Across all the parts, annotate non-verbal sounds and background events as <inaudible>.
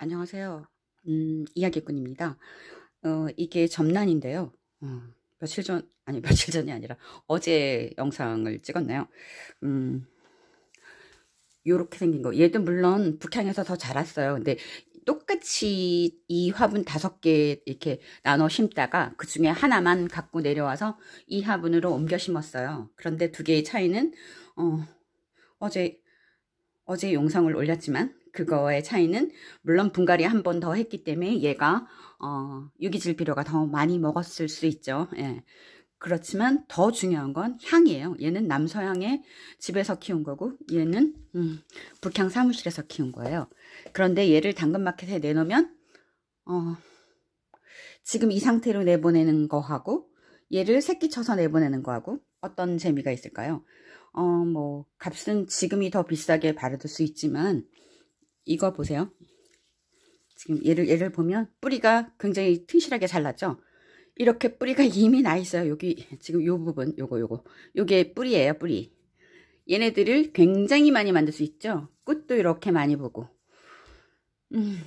안녕하세요. 음, 이야기꾼입니다. 어, 이게 점란인데요. 어, 며칠 전, 아니, <laughs> 며칠 전이 아니라 어제 영상을 찍었네요. 음, 요렇게 생긴 거. 얘도 물론 북향에서 더 자랐어요. 근데 똑같이 이 화분 다섯 개 이렇게 나눠 심다가 그 중에 하나만 갖고 내려와서 이 화분으로 옮겨 심었어요. 그런데 두 개의 차이는, 어, 어제, 어제 영상을 올렸지만, 그거의 차이는 물론 분갈이 한 번 더 했기 때문에 얘가 어, 유기질 비료가 더 많이 먹었을 수 있죠. 예. 그렇지만 더 중요한 건 향이에요. 얘는 남서향에 집에서 키운 거고 얘는 음, 북향 사무실에서 키운 거예요. 그런데 얘를 당근마켓에 내놓으면 어, 지금 이 상태로 내보내는 거하고 얘를 새끼 쳐서 내보내는 거하고 어떤 재미가 있을까요? 어, 뭐 값은 지금이 더 비싸게 받르둘수 있지만 이거 보세요. 지금 얘를 얘를 보면 뿌리가 굉장히 튼실하게 잘났죠. 이렇게 뿌리가 <laughs> 이미 나 있어요. 여기 지금 요 부분 요거 요거 요게 뿌리예요 뿌리. 얘네들을 굉장히 많이 만들 수 있죠. 꽃도 이렇게 많이 보고. 음,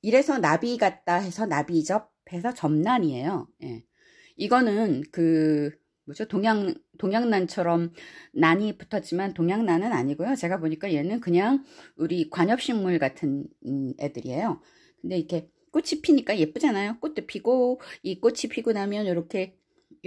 이래서 나비 같다 해서 나비접 해서 점란이에요. 예. 이거는 그 뭐죠? 동양 동양난처럼 난이 붙었지만 동양난은 아니고요. 제가 보니까 얘는 그냥 우리 관엽식물 같은 음, 애들이에요. 근데 이렇게 꽃이 피니까 예쁘잖아요. 꽃도 피고 이 꽃이 피고 나면 이렇게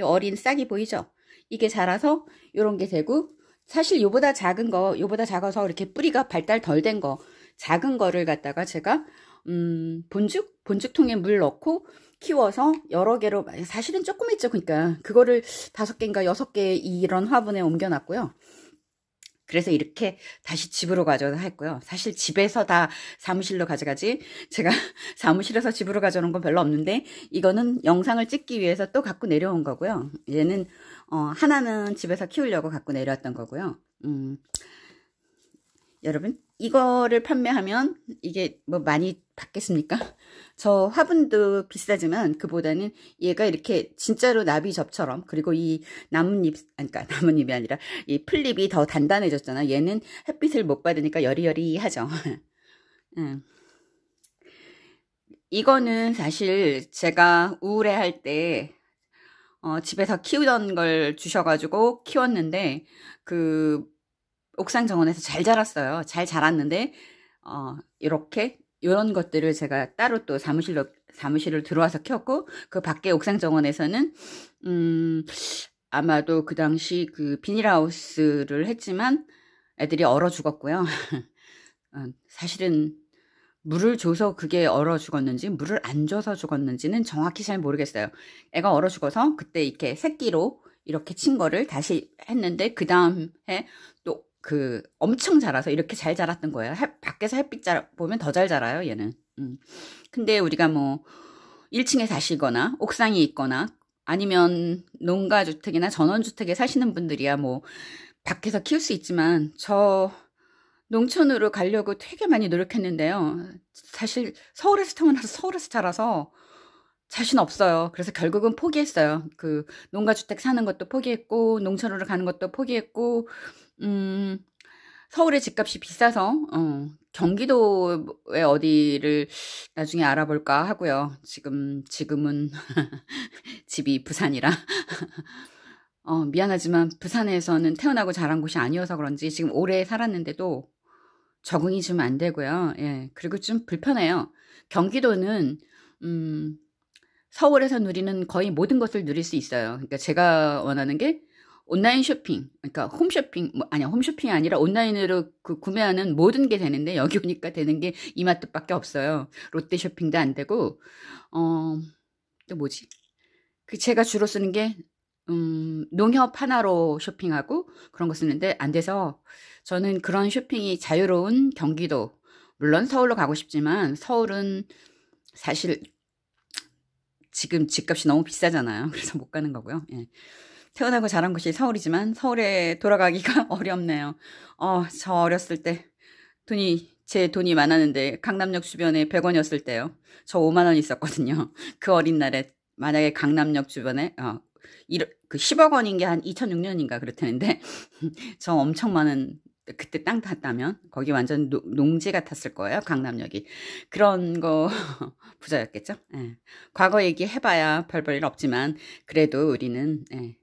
어린 싹이 보이죠? 이게 자라서 이런 게 되고 사실 요보다 작은 거 요보다 작아서 이렇게 뿌리가 발달 덜 된 거 작은 거를 갖다가 제가 음, 본죽 본죽통에 물 넣고 키워서 여러 개로 사실은 조금 있죠 그러니까 그거를 다섯 개인가 여섯 개 이런 화분에 옮겨놨고요. 그래서 이렇게 다시 집으로 가져다 했고요. 사실 집에서 다 사무실로 가져가지 제가 <laughs> 사무실에서 집으로 가져오는 건 별로 없는데 이거는 영상을 찍기 위해서 또 갖고 내려온 거고요. 얘는 어, 하나는 집에서 키우려고 갖고 내려왔던 거고요. 음, 여러분 이거를 판매하면 이게 뭐 많이 받겠습니까? <laughs> 저 화분도 비싸지만 그보다는 얘가 이렇게 진짜로 나비 접처럼 그리고 이 나뭇잎 그러니까 <laughs> 나뭇잎이 아니라 이플립이더 단단해졌잖아. 얘는 햇빛을 못 받으니까 여리여리하죠. 음. <laughs> 이거는 사실 제가 우울해할 때 어, 집에서 키우던 걸 주셔가지고 키웠는데 그 옥상 정원에서 잘 자랐어요. 잘 자랐는데 어, 이렇게 이런 것들을 제가 따로 또 사무실로 사무실을 들어와서 켰고 그 밖에 옥상 정원에서는 음 아마도 그 당시 그 비닐하우스를 했지만 애들이 얼어 죽었고요. <laughs> 어, 사실은 물을 줘서 그게 얼어 죽었는지 물을 안 줘서 죽었는지는 정확히 잘 모르겠어요. 애가 얼어 죽어서 그때 이렇게 새끼로 이렇게 친 거를 다시 했는데 그 다음에 또그 엄청 자라서 이렇게 잘 자랐던 거예요. 해, 밖에서 햇빛 자라, 보면 더 잘 자라요, 얘는. 음. 근데 우리가 뭐 1층에 사시거나 옥상이 있거나 아니면 농가 주택이나 전원 주택에 사시는 분들이야 뭐 밖에서 키울 수 있지만 저 농촌으로 가려고 되게 많이 노력했는데요. 사실 서울에서 태어나서 서울에서 자라서 자신 없어요. 그래서 결국은 포기했어요. 그 농가주택 사는 것도 포기했고 농촌으로 가는 것도 포기했고 음, 서울의 집값이 비싸서 어, 경기도의 어디를 나중에 알아볼까 하고요. 지금 지금은 <laughs> 집이 부산이라 <laughs> 어, 미안하지만 부산에서는 태어나고 자란 곳이 아니어서 그런지 지금 오래 살았는데도 적응이 좀 안 되고요. 예, 그리고 좀 불편해요. 경기도는 음, 서울에서 누리는 거의 모든 것을 누릴 수 있어요. 그러니까 제가 원하는 게 온라인 쇼핑, 그러니까 홈쇼핑, 뭐, 아니 홈쇼핑이 아니라 온라인으로 그 구매하는 모든 게 되는데, 여기 오니까 되는 게 이마트밖에 없어요. 롯데 쇼핑도 안 되고, 어, 또 뭐지? 그 제가 주로 쓰는 게, 음, 농협 하나로 쇼핑하고 그런 거 쓰는데 안 돼서 저는 그런 쇼핑이 자유로운 경기도, 물론 서울로 가고 싶지만 서울은 사실 지금 집값이 너무 비싸잖아요. 그래서 못 가는 거고요. 예. 태어나고 자란 곳이 서울이지만 서울에 돌아가기가 <laughs> 어렵네요. 어, 저 어렸을 때 돈이 제 돈이 많았는데 강남역 주변에 100원이었을 때요. 저 5만 원 있었거든요. <laughs> 그 어린 날에 만약에 강남역 주변에 어, 일, 그 10억 원인 게 한 2006년인가 그렇다는데 저 엄청 많은 그때 땅 탔다면 거기 완전 노, 농지 같았을 거예요 강남역이 그런 거 <laughs> 부자였겠죠 예. 과거 얘기해봐야 별별일 없지만 그래도 우리는 예.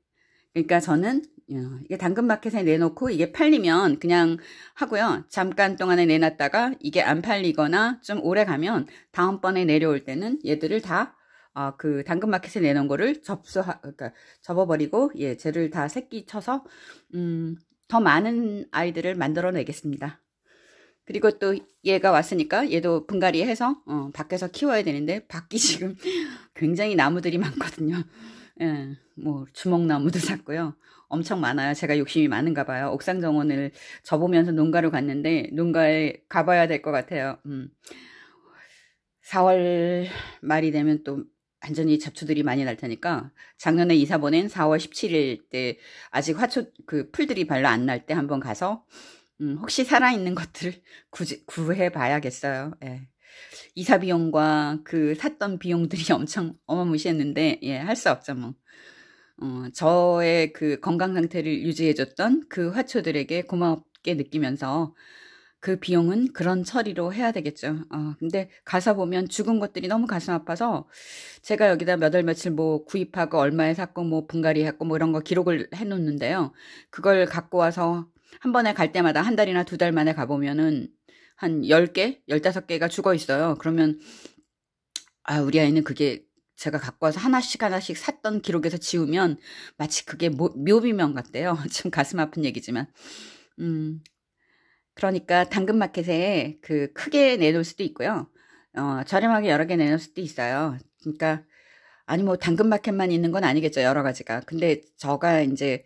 그러니까 저는 어, 이게 당근마켓에 내놓고 이게 팔리면 그냥 하고요. 잠깐 동안에 내놨다가 이게 안 팔리거나 좀 오래 가면 다음번에 내려올 때는 얘들을 다 어, 그 당근마켓에 내놓은 거를 접수하, 그러니까 접어버리고 예, 쟤를 다 새끼 쳐서 음, 더 많은 아이들을 만들어내겠습니다. 그리고 또 얘가 왔으니까 얘도 분갈이 해서 어, 밖에서 키워야 되는데 밖이 <laughs> 지금 굉장히 나무들이 많거든요. 예, 뭐 주먹나무도 <laughs> 샀고요. 엄청 많아요. 제가 욕심이 많은가 봐요. 옥상 정원을 접으면서 농가로 갔는데 농가에 가봐야 될 것 같아요. 음. 4월 말이 되면 또 완전히 잡초들이 많이 날 테니까 작년에 이사 보낸 4월 17일 때 아직 화초 그 풀들이 별로 안 날 때 한번 가서 음, 혹시 살아있는 것들 을 <laughs> 구해 봐야겠어요. 예. 이사 비용과 그 샀던 비용들이 <laughs> 엄청 어마무시했는데 예, 할 수 없죠 뭐. 어, 저의 그 건강 상태를 유지해줬던 그 화초들에게 고맙게 느끼면서 그 비용은 그런 처리로 해야 되겠죠. 어, 근데 가서 보면 죽은 것들이 너무 가슴 아파서 제가 여기다 몇 월 며칠 뭐 구입하고 얼마에 샀고 뭐 분갈이 했고 뭐 이런 거 기록을 해놓는데요. 그걸 갖고 와서 한 번에 갈 때마다 한 달이나 두 달 만에 가보면은 한 10개, 15개가 죽어 있어요. 그러면 아, 우리 아이는 그게 제가 갖고 와서 하나씩 하나씩 샀던 기록에서 지우면 마치 그게 묘비명 같대요. 좀 <laughs> 가슴 아픈 얘기지만. 음. 그러니까 당근마켓에 그 크게 내놓을 수도 있고요. 어, 저렴하게 여러 개 내놓을 수도 있어요. 그러니까 아니 뭐 당근마켓만 있는 건 아니겠죠. 여러 가지가. 근데 저가 이제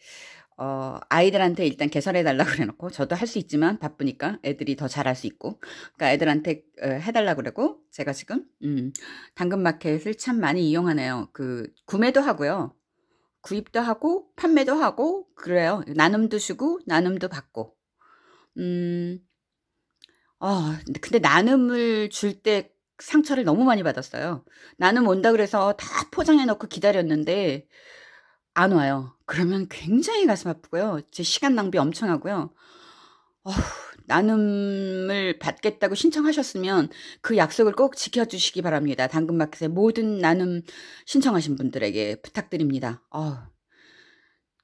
어, 아이들한테 일단 개설해달라고 그래놓고, 저도 할 수 있지만 바쁘니까 애들이 더 잘할 수 있고, 그러니까 애들한테 어, 해달라고 그러고, 제가 지금, 음, 당근마켓을 참 많이 이용하네요. 그, 구매도 하고요. 구입도 하고, 판매도 하고, 그래요. 나눔도 주고, 나눔도 받고. 음, 어, 근데 나눔을 줄 때 상처를 너무 많이 받았어요. 나눔 온다 그래서 다 포장해놓고 기다렸는데, 안 와요. 그러면 굉장히 가슴 아프고요. 제 시간 낭비 엄청 하고요. 어후, 나눔을 받겠다고 신청하셨으면 그 약속을 꼭 지켜주시기 바랍니다. 당근마켓의 모든 나눔 신청하신 분들에게 부탁드립니다. 어후,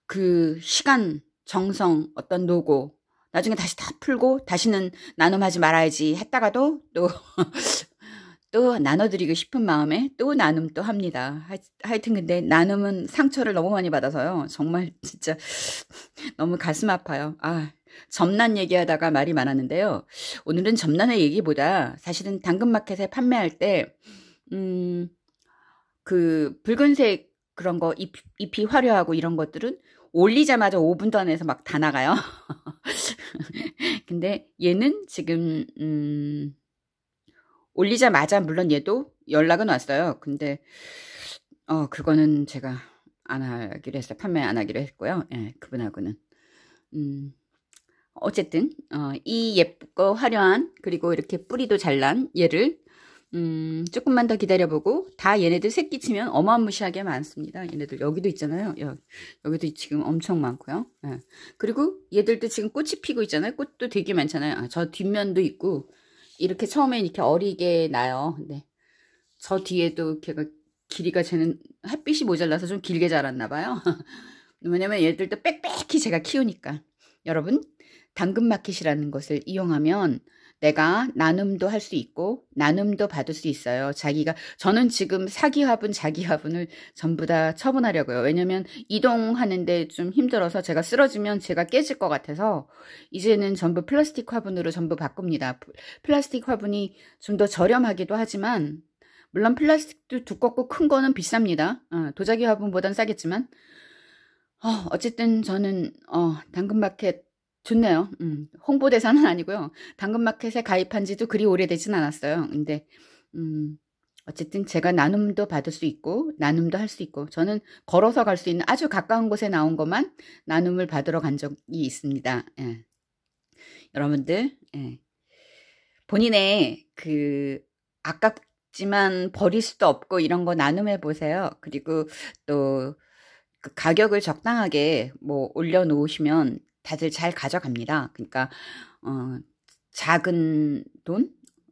그 시간, 정성, 어떤 노고, 나중에 다시 다 풀고 다시는 나눔하지 말아야지 했다가도 또 <laughs> 또 나눠드리고 싶은 마음에 또 나눔 또 합니다. 하여튼 근데 나눔은 상처를 너무 많이 받아서요. 정말 진짜 <laughs> 너무 가슴 아파요. 아, 점란 얘기하다가 말이 많았는데요. 오늘은 점란의 얘기보다 사실은 당근마켓에 판매할 때, 음, 그 붉은색 그런 거 잎, 잎이 화려하고 이런 것들은 올리자마자 5분도 안에서 막 다 나가요. <laughs> 근데 얘는 지금, 음, 올리자마자 물론 얘도 연락은 왔어요. 근데 어 그거는 제가 안 하기로 했어요. 판매 안 하기로 했고요. 예, 그분하고는 음 어쨌든 어, 이 예쁘고 화려한 그리고 이렇게 뿌리도 잘난 얘를 음, 조금만 더 기다려보고 다 얘네들 새끼 치면 어마무시하게 많습니다. 얘네들 여기도 있잖아요. 여, 기도 지금 엄청 많고요. 예. 그리고 얘들도 지금 꽃이 피고 있잖아요. 꽃도 되게 많잖아요. 아, 저 뒷면도 있고 이렇게 처음엔 이렇게 어리게 나요. 근데 저 뒤에도 걔가 길이가 쟤는 햇빛이 모자라서 좀 길게 자랐나 봐요. <laughs> 왜냐면 얘들도 빽빽히 제가 키우니까. 여러분 당근마켓이라는 것을 이용하면 내가 나눔도 할 수 있고 나눔도 받을 수 있어요. 자기가 저는 지금 사기 화분, 자기 화분을 전부 다 처분하려고요. 왜냐면 이동하는데 좀 힘들어서 제가 쓰러지면 제가 깨질 것 같아서 이제는 전부 플라스틱 화분으로 전부 바꿉니다. 플라스틱 화분이 좀 더 저렴하기도 하지만 물론 플라스틱도 두껍고 큰 거는 비쌉니다. 어, 도자기 화분보단 싸겠지만 어, 어쨌든 저는 어, 당근마켓 좋네요. 음, 홍보대사는 아니고요. 당근마켓에 가입한 지도 그리 오래되진 않았어요. 근데 음, 어쨌든 제가 나눔도 받을 수 있고 나눔도 할 수 있고 저는 걸어서 갈 수 있는 아주 가까운 곳에 나온 것만 나눔을 받으러 간 적이 있습니다. 예. 여러분들 예. 본인의 그 아깝지만 버릴 수도 없고 이런 거 나눔해 보세요. 그리고 또그 가격을 적당하게 뭐 올려놓으시면 다들 잘 가져갑니다. 그러니까 어, 작은 돈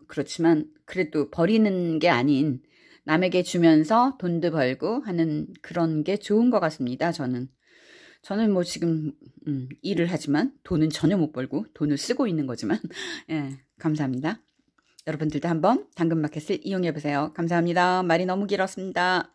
그렇지만 그래도 버리는 게 아닌 남에게 주면서 돈도 벌고 하는 그런 게 좋은 것 같습니다. 저는 저는 뭐 지금 음, 일을 하지만 돈은 전혀 못 벌고 돈을 쓰고 있는 거지만 <laughs> 예, 감사합니다. 여러분들도 한번 당근마켓을 이용해 보세요. 감사합니다. 말이 너무 길었습니다.